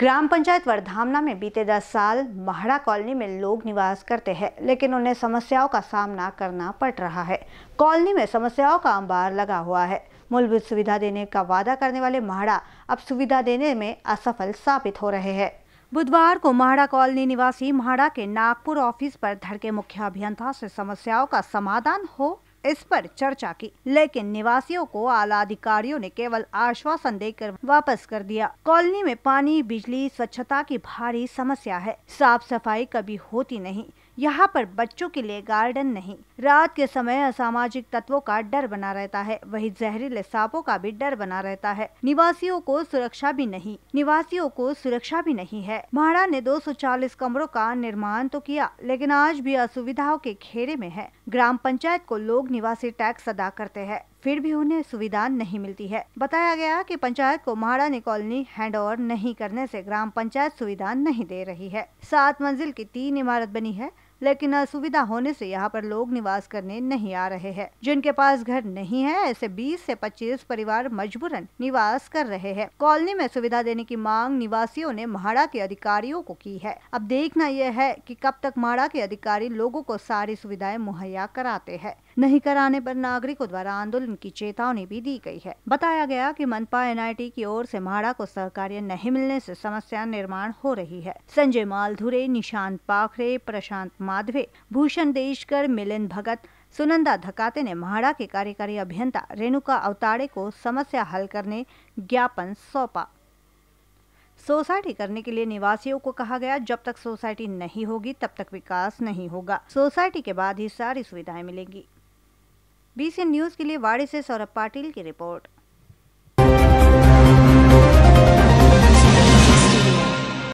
ग्राम पंचायत वर्धामना में बीते 10 साल महड़ा कॉलोनी में लोग निवास करते हैं लेकिन उन्हें समस्याओं का सामना करना पड़ रहा है कॉलोनी में समस्याओं का अंबार लगा हुआ है मूलभूत सुविधा देने का वादा करने वाले महड़ा अब सुविधा देने में असफल साबित हो रहे हैं बुधवार को महाड़ा कॉलोनी निवासी महाड़ा के नागपुर ऑफिस पर धड़के मुख्य अभियंता से समस्याओं का समाधान हो इस पर चर्चा की लेकिन निवासियों को आला अधिकारियों ने केवल आश्वासन देकर वापस कर दिया कॉलोनी में पानी बिजली स्वच्छता की भारी समस्या है साफ सफाई कभी होती नहीं यहाँ पर बच्चों के लिए गार्डन नहीं रात के समय असामाजिक तत्वों का डर बना रहता है वही जहरीले सांपों का भी डर बना रहता है निवासियों को सुरक्षा भी नहीं निवासियों को सुरक्षा भी नहीं है महाड़ा ने 240 कमरों का निर्माण तो किया लेकिन आज भी असुविधाओं के घेरे में है ग्राम पंचायत को लोग निवासी टैक्स अदा करते हैं फिर भी उन्हें सुविधा नहीं मिलती है बताया गया कि पंचायत को ने कॉलोनी हैंड ओवर नहीं करने से ग्राम पंचायत सुविधा नहीं दे रही है सात मंजिल की तीन इमारत बनी है लेकिन असुविधा होने से यहाँ पर लोग निवास करने नहीं आ रहे हैं जिनके पास घर नहीं है ऐसे 20 से 25 परिवार मजबूरन निवास कर रहे हैं कॉलोनी में सुविधा देने की मांग निवासियों ने महाड़ा के अधिकारियों को की है अब देखना यह है कि कब तक महाड़ा के अधिकारी लोगों को सारी सुविधाएं मुहैया कराते हैं नहीं कराने पर नागरिकों द्वारा आंदोलन की चेतावनी भी दी गई है बताया गया कि मनपा एनआईटी की ओर से म्हाड़ा को सहकार्य नहीं मिलने से समस्या निर्माण हो रही है संजय मालधुरे निशांत पाखरे प्रशांत माधवे भूषण देशकर मिलिन भगत सुनंदा धकाते ने म्हाड़ा के कार्यकारी अभियंता रेणुका अवताड़े को समस्या हल करने ज्ञापन सौंपा सोसाइटी करने के लिए निवासियों को कहा गया जब तक सोसाइटी नहीं होगी तब तक विकास नहीं होगा सोसाइटी के बाद ही सारी सुविधाएं मिलेंगी बीसी न्यूज के लिए वाड़ी से सौरभ पाटिल की रिपोर्ट